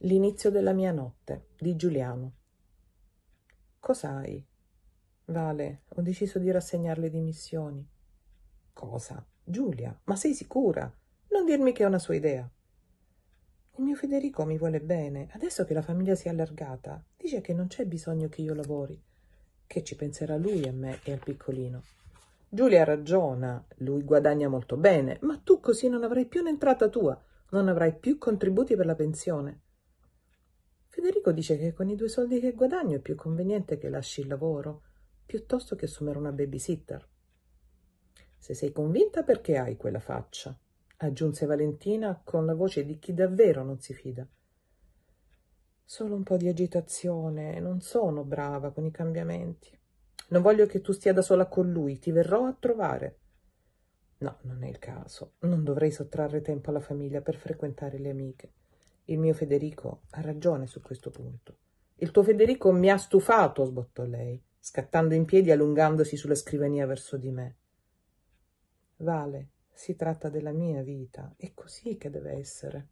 L'inizio della mia notte di Giuliano. Cos'hai? Vale, ho deciso di rassegnare le dimissioni. Cosa? Giulia, ma sei sicura? Non dirmi che è una sua idea. Il mio Federico mi vuole bene. Adesso che la famiglia si è allargata, dice che non c'è bisogno che io lavori. Che ci penserà lui a me e al piccolino? Giulia ragiona, lui guadagna molto bene, ma tu così non avrai più un'entrata tua, non avrai più contributi per la pensione. Federico dice che con i due soldi che guadagno è più conveniente che lasci il lavoro piuttosto che assumere una babysitter. Se sei convinta perché hai quella faccia, aggiunse Valentina con la voce di chi davvero non si fida. Solo un po' di agitazione, non sono brava con i cambiamenti. Non voglio che tu stia da sola con lui, ti verrò a trovare. No, non è il caso. Non dovrei sottrarre tempo alla famiglia per frequentare le amiche. Il mio Federico ha ragione su questo punto. Il tuo Federico mi ha stufato, sbottò lei, scattando in piedi e allungandosi sulla scrivania verso di me. Vale, si tratta della mia vita, è così che deve essere.